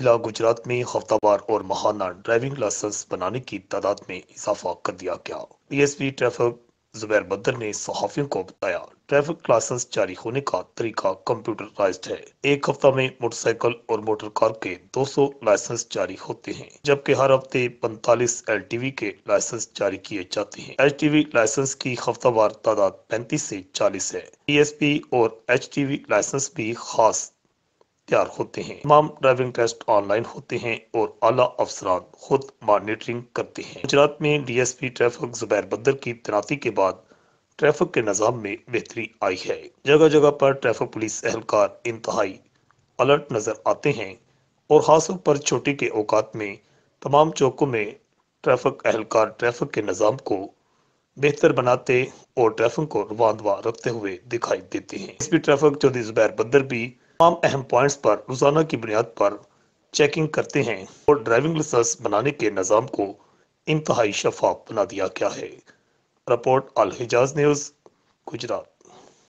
सिलसिला गुजरात में हफ्तावार और महाना ड्राइविंग लाइसेंस बनाने की तादाद में इजाफा कर दिया गया पी ट्रैफिक जुबैर बदर ने सहाफियों को बताया ट्रैफिक लाइसेंस जारी होने का तरीका कंप्यूटराइज है एक हफ्ता में मोटरसाइकिल और मोटर कार के 200 लाइसेंस जारी होते हैं जबकि हर हफ्ते 45 एल के लाइसेंस जारी किए जाते हैं एच लाइसेंस की हफ्तावार तादाद 35 से 40 है पी और एच लाइसेंस भी खास तैयार होते हैं तमाम ड्राइविंग टेस्ट ऑनलाइन होते हैं और आला अफसरान खुद मॉनिटरिंग करते हैं गुजरात में D S P traffic Zubair Badar की तैनाती के बाद ट्रैफिक के निज़ाम में बेहतरी आई है जगह जगह पर ट्रैफिक पुलिस एहलकार इंतहाई अलर्ट नज़र आते हैं और हादसों पर छोटी के औकात में तमाम चौकों में ट्रैफिक एहलकार ट्रैफिक के निज़ाम को बेहतर बनाते और ट्रैफिक को रवानवा रखते हुए दिखाई देते हैं इस भी ट्रैफिक चौधरी जुबैर बदर भी तमाम अहम पॉइंट्स पर रोजाना की बुनियाद पर चेकिंग करते हैं और ड्राइविंग लाइसेंस बनाने के निज़ाम को इंतहाई शफाफ बना दिया गया है report Al Hijaz news Gujarat